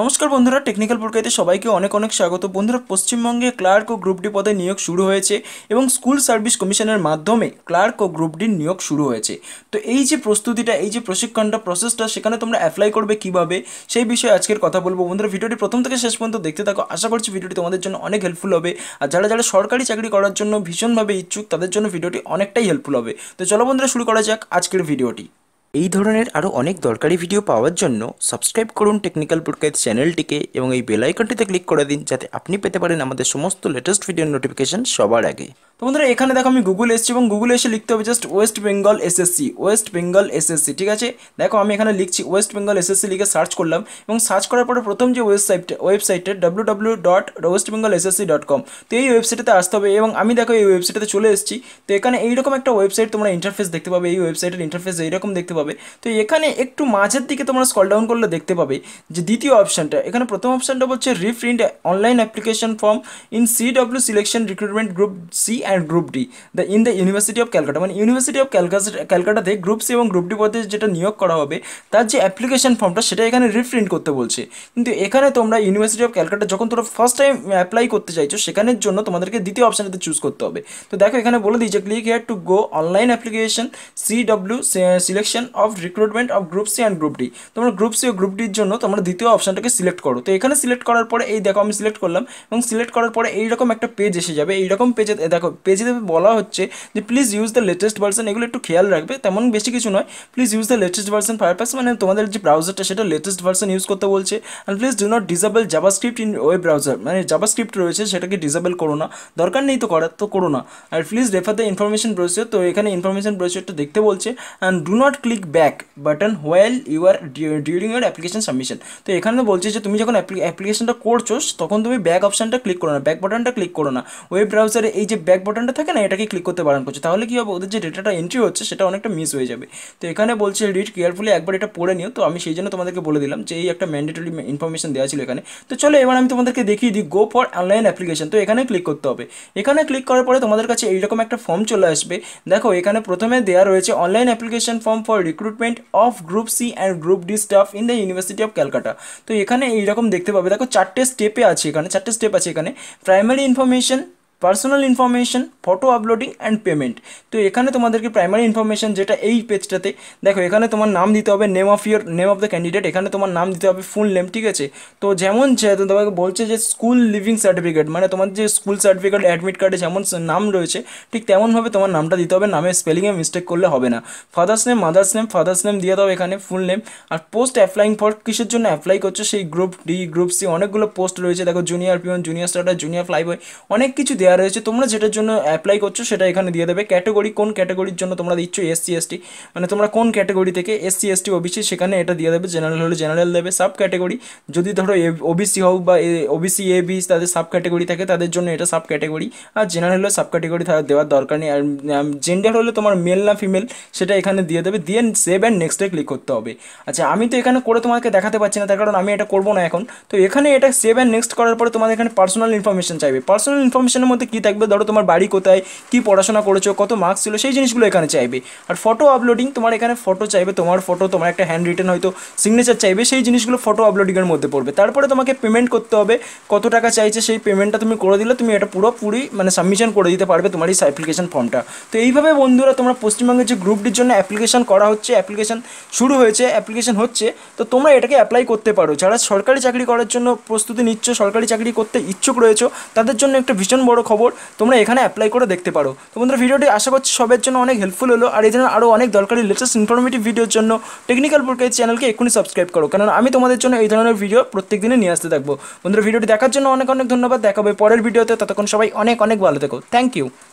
নমস্কার বন্ধুরা টেকনিক্যাল পরীক্ষাতে সবাইকে অনেক অনেক স্বাগত বন্ধুরা পশ্চিমবঙ্গে ক্লার্ক ও গ্রুপ ডি পদে নিয়োগ শুরু হয়েছে এবং স্কুল সার্ভিস কমিশনের মাধ্যমে ক্লার্ক ও গ্রুপ ডির নিয়োগ শুরু হয়েছে তো এই যে প্রস্তুতিটা এই যে প্রশিক্ষণটা প্রসেসটা সেখানে তোমরা অ্যাপ্লাই করবে কিভাবে সেই বিষয়ে আজকের কথা বলবো বন্ধুরা ভিডিওটি প্রথম থেকে শেষ পর্যন্ত দেখতে থাকো আশা করছি ভিডিওটি তোমাদের জন্য অনেক হেল্পফুল হবে আর যারা যারা সরকারি চাকরি করার জন্য ভীষণভাবে ইচ্ছুক তাদের জন্য ভিডিওটি অনেকটাই হেল্পফুল হবে তো চলো বন্ধুরা শুরু করা যাক আজকের ভিডিওটি এই ধরনের আরও অনেক দরকারি ভিডিও পাওয়ার জন্য সাবস্ক্রাইব করুন টেকনিক্যাল ব্রডকাস্ট চ্যানেলটিকে এবং এই বেলাইকনটিতে ক্লিক করে দিন যাতে আপনি পেতে পারেন আমাদের সমস্ত লেটেস্ট ভিডিওর নোটিফিকেশন সবার আগে তো বন্ধুরা এখানে দেখো আমি গুগল এসছি এবং গুগলে এসে লিখতে হবে just West Bengal SSC West Bengal SSC ঠিক আছে দেখো আমি এখানে লিখছি ওয়েস্ট বেঙ্গল এসএসসি লিখে সার্চ করলাম এবং সার্চ করার পরে প্রথম যে ওয়েবসাইটটা ওয়েবসাইটে W W dot West Bengal SSC dot com তো এই ওয়েবসাইটে আসতে হবে এবং আমি দেখো এই ওয়েবসাইটে চলে এসেছি তো এখানে এইরকম একটা ওয়েবসাইট তোমরা ইন্টারফেস দেখতে পাবে এই ওয়েবসাইটের ইন্টারফেস এইরকম দেখতে পাবে হবে তো এখানে একটু মাঝের দিকে তোমরা স্কল ডাউন করলে দেখতে পাবে যে দ্বিতীয় অপশানটা এখানে প্রথম অপশানটা বলছে reprint online application form in C W selection recruitment group C and group D the in the University of Calcutta মানে ইউনিভার্সিটি অফ ক্যালকাটা ক্যালকাটাতে গ্রুপ সি এবং গ্রুপ ডি পদে যেটা নিয়োগ করা হবে তার যে অ্যাপ্লিকেশন ফর্মটা সেটা এখানে রিপ্রিন্ট করতে বলছে কিন্তু এখানে তোমরা ইউনিভার্সিটি অফ ক্যালকাটা যখন তোমরা ফার্স্ট টাইম অ্যাপ্লাই করতে চাইছো সেখানের জন্য তোমাদেরকে দ্বিতীয় অপশানটাতে চুজ করতে হবে তো দেখো এখানে বলে দিই যে click here to go online application C W selection of recruitment of group C and group D তোমরা গ্রুপ সি ও গ্রুপ ডির জন্য তোমরা দ্বিতীয় অপশানটাকে সিলেক্ট করো তো এখানে সিলেক্ট করার পরে এই দেখো আমি সিলেক্ট করলাম এবং সিলেক্ট করার পরে এইরকম একটা পেজ এসে যাবে এইরকম পেজে দেখো পেজে বলা হচ্ছে যে please use the latest version এগুলো একটু খেয়াল রাখবে তেমন বেশি কিছু নয় please use the latest version Firefox মানে তোমাদের যে ব্রাউজারটা সেটা লেটেস্ট ভার্সন ইউজ করতে বলছে and please do not JavaScript in web browser মানে স্ক্রিপ্ট রয়েছে সেটাকে ডিজেবল করো না দরকার নেই তো করার তো করো না আর please refer the information procedure তো এখানে ইনফরমেশন প্রসিওরটা দেখতে বলছে and do not click click back button while your during your application submission তো এখানে বলছে যে তুমি যখন অ্যাপ্লিকেশনটা করছো তখন তুমি ব্যাক অপশানটা ক্লিক করো না ব্যাক বাটনটা ক্লিক করো না ওয়েব ব্রাউজারে এই যে ব্যাক বাটনটা থাকে না এটাকে ক্লিক করতে বারণ করছো তাহলে কী হবে ওদের যে ডেটাটা এন্ট্রি হচ্ছে সেটা অনেকটা মিস হয়ে যাবে তো এখানে বলছে রিড কেয়ারফুলি একবার এটা পড়ে নিও তো আমি সেই জন্য তোমাদেরকে বলে দিলাম যে এই একটা ম্যান্ডেটরি ইনফরমেশন দেওয়া ছিল এখানে তো চলো এবার আমি তোমাদেরকে দেখিয়ে দিই গো ফর অনলাইন অ্যাপ্লিকেশন তো এখানে ক্লিক করতে হবে এখানে ক্লিক করার পরে তোমাদের কাছে এইরকম একটা ফর্ম চলে আসবে দেখো এখানে প্রথমে দেওয়া রয়েছে online application form for recruitment of group C and group D staff in the University of Calcutta তো এখানে এইরকম দেখতে পাবে দেখো চারটে স্টেপে আছে এখানে চারটে স্টেপ আছে এখানে primary information personal information photo uploading and payment তো এখানে তোমাদেরকে প্রাইমারি ইনফরমেশন যেটা এই পেজটাতে দেখো এখানে তোমার নাম দিতে হবে name of year name of the candidate এখানে তোমার নাম দিতে হবে ফুল নেম ঠিক আছে তো যেমন তোমাকে বলছে যে স্কুল লিভিং সার্টিফিকেট মানে তোমার যে স্কুল সার্টিফিকেট অ্যাডমিট কার্ডে যেমন নাম রয়েছে ঠিক তেমনভাবে তোমার নামটা দিতে হবে নামে স্পেলিংয়ে মিস্টেক করলে হবে না father's name mother's name father's name দিয়ে দাও এখানে ফুল নেম আর পোস্ট অ্যাপ্লাইং ফর কিসের জন্য অ্যাপ্লাই করছো সেই গ্রুপ ডি গ্রুপ সি অনেকগুলো পোস্ট রয়েছে দেখো junior peon junior starter junior flyboy অনেক কিছু দেওয়া দেওয়া রয়েছে তোমরা যেটার জন্য অ্যাপ্লাই করছো সেটা এখানে দিয়ে দেবে ক্যাটাগরি কোন ক্যাটাগরির জন্য তোমরা দিচ্ছ এসসি এসটি মানে তোমরা কোন ক্যাটাগরি থেকে এসসি এসটি ওবিসি সেখানে এটা দিয়ে দেবে জেনারেল হলে জেনারেল দেবে সাব ক্যাটাগরি যদি ধরো ওবিসি হোক বা ওবিসি এ বি তাদের সাব ক্যাটাগরি থাকে তাদের জন্য এটা সাব ক্যাটাগরি আর জেনারেল হলে সাব ক্যাটাগরি দেওয়ার দরকার নেই আর জেন্ডার হলে তোমার মেল না ফিমেল সেটা এখানে দিয়ে দেবে দিয়ে সেভ অ্যান্ড নেক্সটে ক্লিক করতে হবে আচ্ছা আমি তো এখানে করে তোমাকে দেখাতে পারছি না তার কারণ আমি এটা করবো না এখন তো এখানে এটা সেভ অ্যান্ড নেক্সট করার পরে তোমাদের এখানে পার্সোনাল ইনফরমেশন চাইবে পার্সোনাল ইনফরমেশনের মধ্যে বলতে কী থাকবে ধরো তোমার বাড়ি কোথায় কি পড়াশোনা করেছো কত মার্কস ছিল সেই জিনিসগুলো এখানে চাইবে আর ফটো আপলোডিং তোমার এখানে ফটো চাইবে তোমার ফটো তোমার একটা হ্যান্ড রিটার্ন হয়তো সিগনেচার চাইবে সেই জিনিসগুলো ফটো আপলোডিংয়ের মধ্যে পড়বে তারপরে তোমাকে পেমেন্ট করতে হবে কত টাকা চাইছে সেই পেমেন্টটা তুমি করে দিলে তুমি এটা পুরোপুরি মানে সাবমিশন করে দিতে পারবে তোমার এই অ্যাপ্লিকেশন ফর্মটা তো এইভাবে বন্ধুরা তোমরা পশ্চিমবঙ্গের যে গ্রুপটির জন্য অ্যাপ্লিকেশন করা হচ্ছে অ্যাপ্লিকেশন শুরু হয়েছে অ্যাপ্লিকেশন হচ্ছে তো তোমরা এটাকে অ্যাপ্লাই করতে পারো যারা সরকারি চাকরি করার জন্য প্রস্তুতি নিচ্ছ সরকারি চাকরি করতে ইচ্ছুক রয়েছে তাদের জন্য একটা ভীষণ বড় খবর তোমরা এখানে অ্যাপ্লাই করে দেখতে পারো তো বন্ধুরা ভিডিওটি আশা করছি সবের জন্য অনেক হেল্পফুল হলো আর এই জন্য আরও অনেক দরকারি লেটেস্ট ইনফরমেটিভ ভিডিওর জন্য টেকনিক্যাল বুকের চ্যানেলকে এক্ষুনি সাবস্ক্রাইব করো কারণ আমি তোমাদের জন্য এই ধরনের ভিডিও প্রত্যেক দিনে নিয়ে আসতে থাকবো বন্ধুরা ভিডিওটি দেখার জন্য অনেক অনেক ধন্যবাদ দেখাবে পরের ভিডিওতে ততক্ষণ সবাই অনেক অনেক ভালো থেকো থ্যাংক ইউ